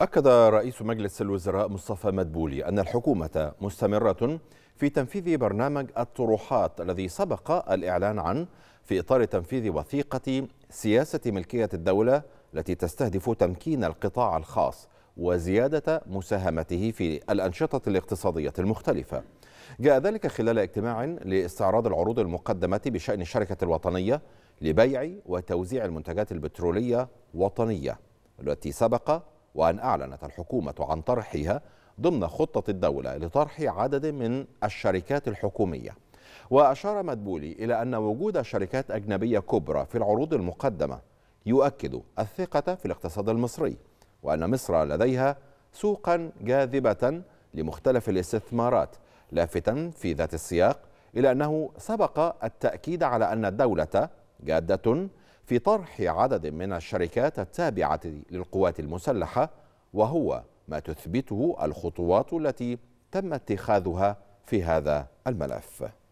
أكد رئيس مجلس الوزراء مصطفى مدبولي أن الحكومة مستمرة في تنفيذ برنامج الطروحات الذي سبق الإعلان عنه في إطار تنفيذ وثيقة سياسة ملكية الدولة التي تستهدف تمكين القطاع الخاص وزيادة مساهمته في الأنشطة الاقتصادية المختلفة جاء ذلك خلال اجتماع لاستعراض العروض المقدمة بشأن الشركة الوطنية لبيع وتوزيع المنتجات البترولية وطنية التي سبق وأن أعلنت الحكومة عن طرحها ضمن خطة الدولة لطرح عدد من الشركات الحكومية وأشار مدبولي إلى أن وجود شركات أجنبية كبرى في العروض المقدمة يؤكد الثقة في الاقتصاد المصري وأن مصر لديها سوقا جاذبة لمختلف الاستثمارات لافتا في ذات السياق إلى أنه سبق التأكيد على أن الدولة جادة في طرح عدد من الشركات التابعة للقوات المسلحة وهو ما تثبته الخطوات التي تم اتخاذها في هذا الملف